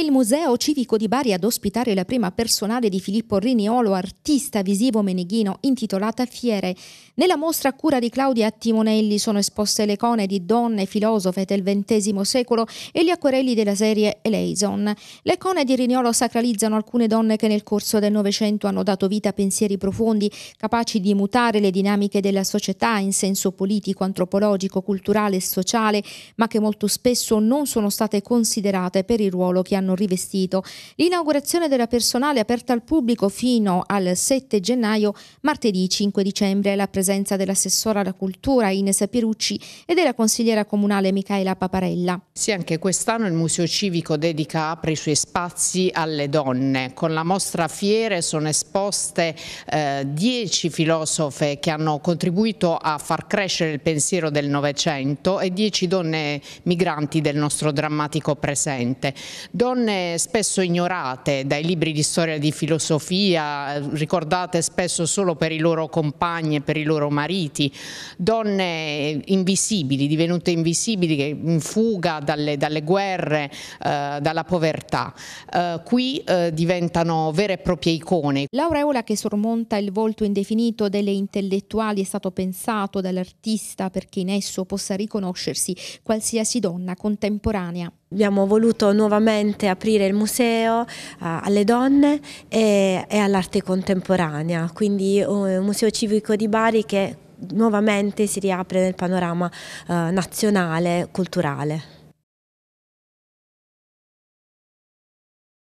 il Museo Civico di Bari ad ospitare la prima personale di Filippo Riniolo, artista visivo meneghino, intitolata Fiere. Nella mostra a cura di Claudia Timonelli sono esposte le icone di donne filosofe del XX secolo e gli acquerelli della serie Eleison. Le icone di Riniolo sacralizzano alcune donne che nel corso del Novecento hanno dato vita a pensieri profondi, capaci di mutare le dinamiche della società in senso politico, antropologico, culturale e sociale, ma che molto spesso non sono state considerate per il ruolo che hanno hanno rivestito. L'inaugurazione della personale aperta al pubblico fino al 7 gennaio, martedì 5 dicembre, la presenza dell'assessora alla cultura Ines Pierucci e della consigliera comunale Michaela Paparella. Sì, anche quest'anno il Museo Civico dedica, apre i suoi spazi alle donne. Con la mostra Fiere sono esposte eh, filosofe che hanno contribuito a far crescere il pensiero del Novecento e 10 donne migranti del nostro drammatico presente. Donne donne spesso ignorate dai libri di storia e di filosofia, ricordate spesso solo per i loro compagni e per i loro mariti, donne invisibili, divenute invisibili, in fuga dalle, dalle guerre, eh, dalla povertà. Eh, qui eh, diventano vere e proprie icone. L'aureola che sormonta il volto indefinito delle intellettuali è stato pensato dall'artista perché in esso possa riconoscersi qualsiasi donna contemporanea. Abbiamo voluto nuovamente aprire il museo eh, alle donne e, all'arte contemporanea, quindi eh, un museo civico di Bari che nuovamente si riapre nel panorama eh, nazionale, culturale.